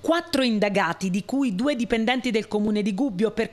Quattro indagati, di cui due dipendenti del comune di Gubbio per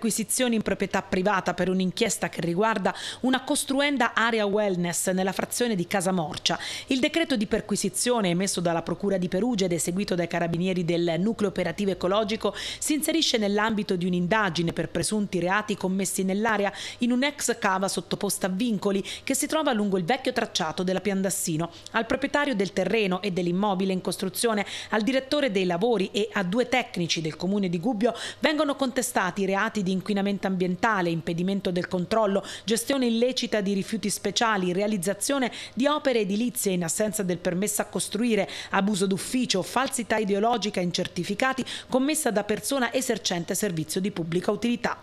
in proprietà privata per un'inchiesta che riguarda una costruenda area wellness nella frazione di Casamorcia. Il decreto di perquisizione emesso dalla Procura di Perugia ed eseguito dai carabinieri del Nucleo Operativo Ecologico si inserisce nell'ambito di un'indagine per presunti reati commessi nell'area in un'ex cava sottoposta a vincoli che si trova lungo il vecchio tracciato della Piandassino. Al proprietario del terreno e dell'immobile in costruzione, al direttore dei lavori e a due tecnici del comune di Gubbio vengono contestati i reati di inquinamento ambientale, impedimento del controllo, gestione illecita di rifiuti speciali, realizzazione di opere edilizie in assenza del permesso a costruire, abuso d'ufficio, falsità ideologica in certificati commessa da persona esercente servizio di pubblica utilità.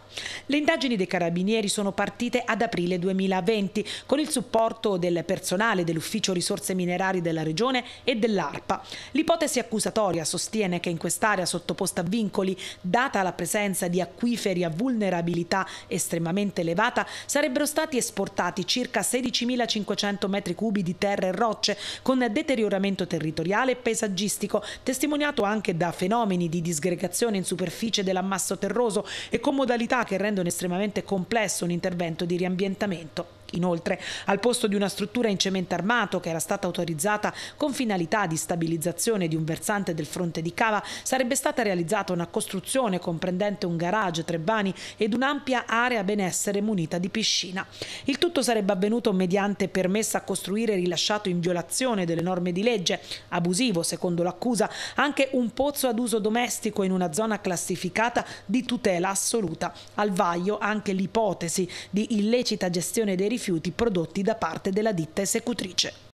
Le indagini dei carabinieri sono partite ad aprile 2020 con il supporto del personale dell'Ufficio Risorse Minerari della Regione e dell'ARPA. L'ipotesi accusatoria sostiene che in questa quest'area sottoposta a vincoli, data la presenza di acquiferi a vulnerabilità estremamente elevata, sarebbero stati esportati circa 16.500 metri cubi di terra e rocce con deterioramento territoriale e paesaggistico, testimoniato anche da fenomeni di disgregazione in superficie dell'ammasso terroso e con modalità che rendono estremamente complesso un intervento di riambientamento. Inoltre, al posto di una struttura in cemento armato che era stata autorizzata con finalità di stabilizzazione di un versante del fronte di Cava, sarebbe stata realizzata una costruzione comprendente un garage, tre bani ed un'ampia area benessere munita di piscina. Il tutto sarebbe avvenuto mediante permessa a costruire rilasciato in violazione delle norme di legge, abusivo secondo l'accusa, anche un pozzo ad uso domestico in una zona classificata di tutela assoluta. Al vaglio anche l'ipotesi di illecita gestione dei rifiuti rifiuti prodotti da parte della ditta esecutrice.